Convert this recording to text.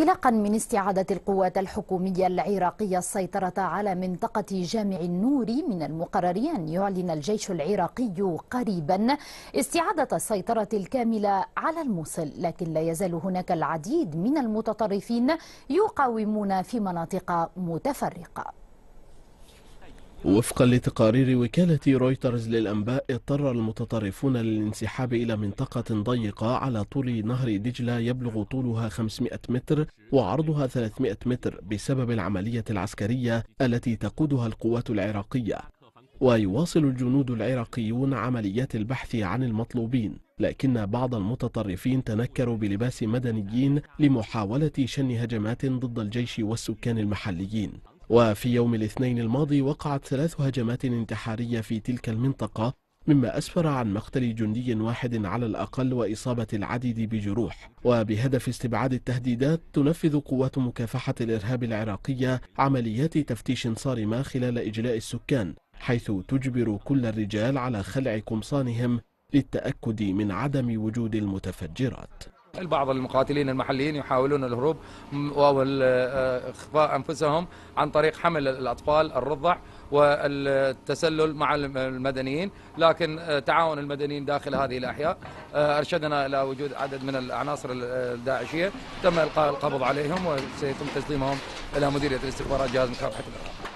انطلاقا من استعادة القوات الحكومية العراقية السيطرة على منطقة جامع النور من المقرر أن يعلن الجيش العراقي قريبا استعادة السيطرة الكاملة على الموصل لكن لا يزال هناك العديد من المتطرفين يقاومون في مناطق متفرقة وفقا لتقارير وكالة رويترز للأنباء اضطر المتطرفون للانسحاب إلى منطقة ضيقة على طول نهر دجلة يبلغ طولها 500 متر وعرضها 300 متر بسبب العملية العسكرية التي تقودها القوات العراقية ويواصل الجنود العراقيون عمليات البحث عن المطلوبين لكن بعض المتطرفين تنكروا بلباس مدنيين لمحاولة شن هجمات ضد الجيش والسكان المحليين وفي يوم الاثنين الماضي وقعت ثلاث هجمات انتحارية في تلك المنطقة مما أسفر عن مقتل جندي واحد على الأقل وإصابة العديد بجروح وبهدف استبعاد التهديدات تنفذ قوات مكافحة الإرهاب العراقية عمليات تفتيش صارمة خلال إجلاء السكان حيث تجبر كل الرجال على خلع قمصانهم للتأكد من عدم وجود المتفجرات البعض المقاتلين المحليين يحاولون الهروب أو آه، إخفاء أنفسهم عن طريق حمل الأطفال الرضع والتسلل مع المدنيين لكن آه، تعاون المدنيين داخل هذه الأحياء آه، أرشدنا إلى وجود عدد من العناصر الداعشية تم إلقاء القبض عليهم وسيتم تسليمهم إلى مديرية الاستخبارات جهاز مكافحة الإرهاب